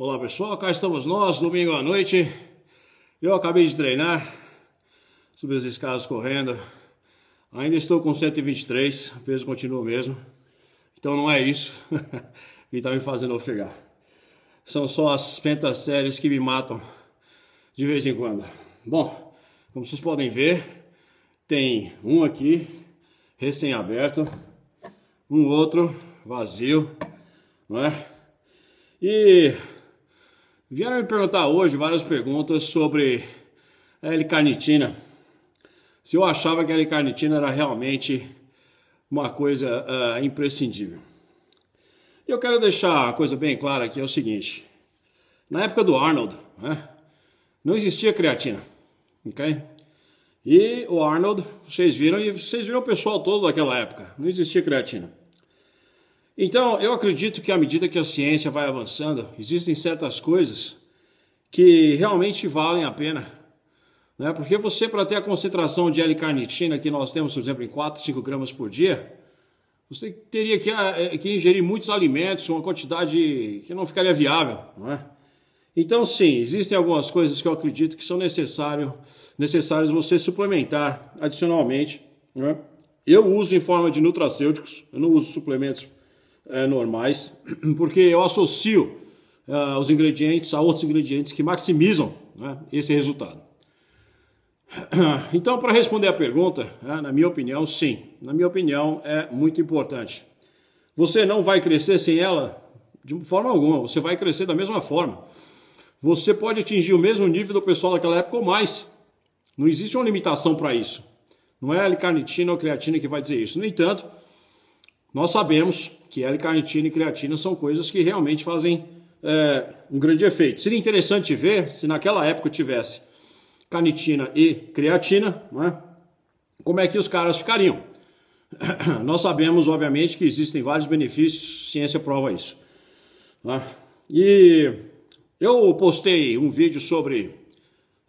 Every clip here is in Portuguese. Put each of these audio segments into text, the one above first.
Olá pessoal, cá estamos nós, domingo à noite. Eu acabei de treinar, subi as escadas correndo. Ainda estou com 123, o peso continua mesmo. Então não é isso que está me fazendo ofegar. São só as pentas séries que me matam de vez em quando. Bom, como vocês podem ver, tem um aqui recém-aberto, um outro vazio, não é? E Vieram me perguntar hoje várias perguntas sobre L-carnitina. Se eu achava que a L-carnitina era realmente uma coisa uh, imprescindível. E eu quero deixar a coisa bem clara aqui, é o seguinte. Na época do Arnold, né, não existia creatina, ok? E o Arnold, vocês viram, e vocês viram o pessoal todo daquela época, não existia creatina. Então, eu acredito que à medida que a ciência vai avançando, existem certas coisas que realmente valem a pena. Né? Porque você, para ter a concentração de L-carnitina que nós temos, por exemplo, em 4, 5 gramas por dia, você teria que, ah, é, que ingerir muitos alimentos, uma quantidade que não ficaria viável. Não é? Então, sim, existem algumas coisas que eu acredito que são necessário, necessárias você suplementar adicionalmente. É? Eu uso em forma de nutracêuticos, eu não uso suplementos é, normais, porque eu associo eh, os ingredientes a outros ingredientes que maximizam né, esse resultado. Então, para responder a pergunta, né, na minha opinião, sim. Na minha opinião, é muito importante. Você não vai crescer sem ela de forma alguma, você vai crescer da mesma forma. Você pode atingir o mesmo nível do pessoal daquela época ou mais. Não existe uma limitação para isso. Não é a L-carnitina ou a creatina que vai dizer isso. No entanto, nós sabemos que L-carnitina e creatina são coisas que realmente fazem é, um grande efeito. Seria interessante ver se naquela época tivesse carnitina e creatina, né? como é que os caras ficariam. Nós sabemos, obviamente, que existem vários benefícios, ciência prova isso. Né? E eu postei um vídeo sobre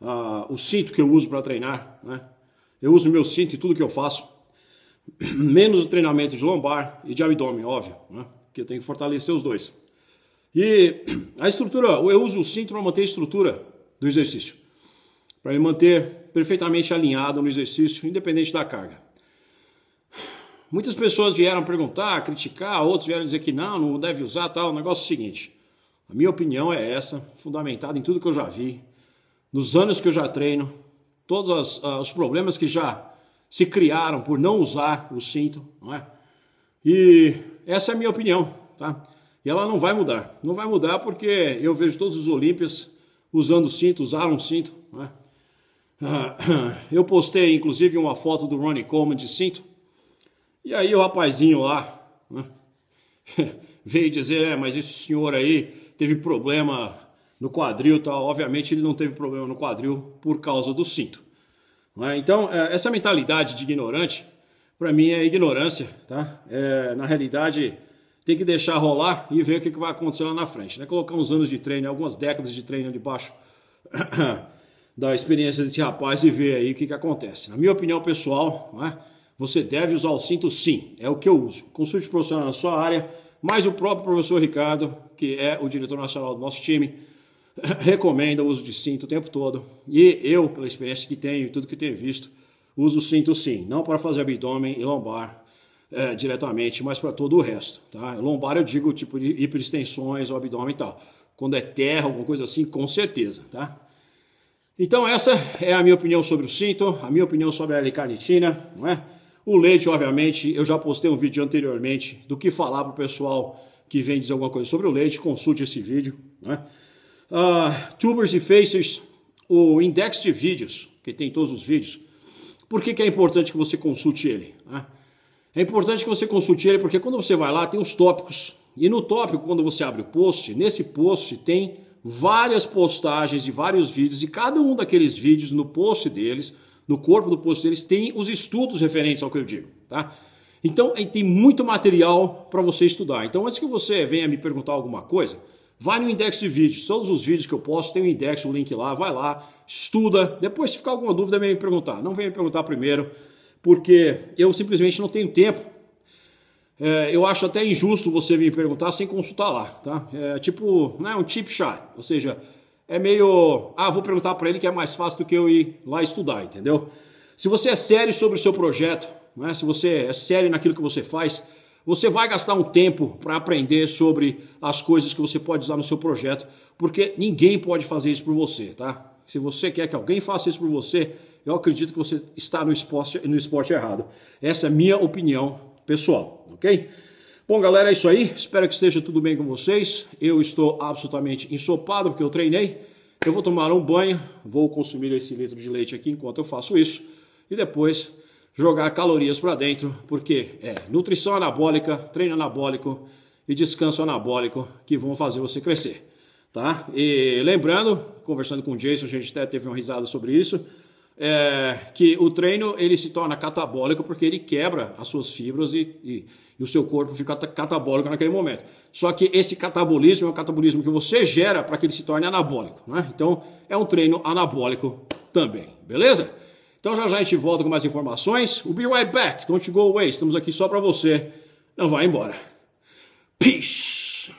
uh, o cinto que eu uso para treinar. Né? Eu uso meu cinto em tudo que eu faço. menos o treinamento de lombar e de abdômen, óbvio, né? porque eu tenho que fortalecer os dois. E a estrutura, eu uso o cinto para manter a estrutura do exercício, para me manter perfeitamente alinhado no exercício, independente da carga. Muitas pessoas vieram perguntar, criticar, outros vieram dizer que não, não deve usar tal. O negócio é o seguinte: a minha opinião é essa, fundamentada em tudo que eu já vi, nos anos que eu já treino, todos os ah, problemas que já se criaram por não usar o cinto, não é? E essa é a minha opinião, tá? E ela não vai mudar. Não vai mudar porque eu vejo todos os Olímpias usando cinto, usaram cinto, não é? Eu postei, inclusive, uma foto do Ronnie Coleman de cinto. E aí o rapazinho lá né, veio dizer, é, mas esse senhor aí teve problema no quadril tal. Obviamente ele não teve problema no quadril por causa do cinto. É? Então, é, essa mentalidade de ignorante, para mim, é ignorância. Tá? É, na realidade, tem que deixar rolar e ver o que vai acontecer lá na frente. Né? Colocar uns anos de treino, algumas décadas de treino debaixo da experiência desse rapaz e ver aí o que, que acontece. Na minha opinião pessoal, é? você deve usar o cinto sim, é o que eu uso. Consulte o profissional na sua área, mais o próprio professor Ricardo, que é o diretor nacional do nosso time, recomenda o uso de cinto o tempo todo. E eu, pela experiência que tenho e tudo que tenho visto, uso cinto sim, não para fazer abdômen e lombar é, diretamente, mas para todo o resto. Tá? Lombar eu digo tipo de hiperextensões, o abdômen e tal. Quando é terra, alguma coisa assim, com certeza. Tá? Então essa é a minha opinião sobre o cinto, a minha opinião sobre a L-carnitina, não é? O leite, obviamente, eu já postei um vídeo anteriormente do que falar para o pessoal que vem dizer alguma coisa sobre o leite, consulte esse vídeo, é? uh, Tubers e Faces, o index de vídeos, que tem todos os vídeos. Por que, que é importante que você consulte ele? Né? É importante que você consulte ele porque quando você vai lá tem os tópicos. E no tópico, quando você abre o post, nesse post tem várias postagens e vários vídeos, e cada um daqueles vídeos no post deles, no corpo do post deles, tem os estudos referentes ao que eu digo, tá? Então, tem muito material para você estudar. Então, antes que você venha me perguntar alguma coisa, Vai no index de vídeos, todos os vídeos que eu posto tem o um index, o um link lá, vai lá, estuda. Depois, se ficar alguma dúvida, vem me perguntar. Não vem me perguntar primeiro, porque eu simplesmente não tenho tempo. É, eu acho até injusto você vir perguntar sem consultar lá, tá? É tipo, não é um chip chat, ou seja, é meio, ah, vou perguntar para ele que é mais fácil do que eu ir lá estudar, entendeu? Se você é sério sobre o seu projeto, né? se você é sério naquilo que você faz, você vai gastar um tempo para aprender sobre as coisas que você pode usar no seu projeto, porque ninguém pode fazer isso por você, tá? Se você quer que alguém faça isso por você, eu acredito que você está no esporte, no esporte errado. Essa é a minha opinião pessoal, ok? Bom, galera, é isso aí. Espero que esteja tudo bem com vocês. Eu estou absolutamente ensopado porque eu treinei. Eu vou tomar um banho, vou consumir esse litro de leite aqui enquanto eu faço isso e depois jogar calorias para dentro, porque é nutrição anabólica, treino anabólico e descanso anabólico que vão fazer você crescer, tá? E lembrando, conversando com o Jason, a gente até teve uma risada sobre isso, é, que o treino ele se torna catabólico porque ele quebra as suas fibras e, e, e o seu corpo fica catabólico naquele momento. Só que esse catabolismo é um catabolismo que você gera para que ele se torne anabólico, né? Então é um treino anabólico também, beleza? Então já já a gente volta com mais informações. We'll be right back. Don't go away. Estamos aqui só para você. Não vá embora. Peace.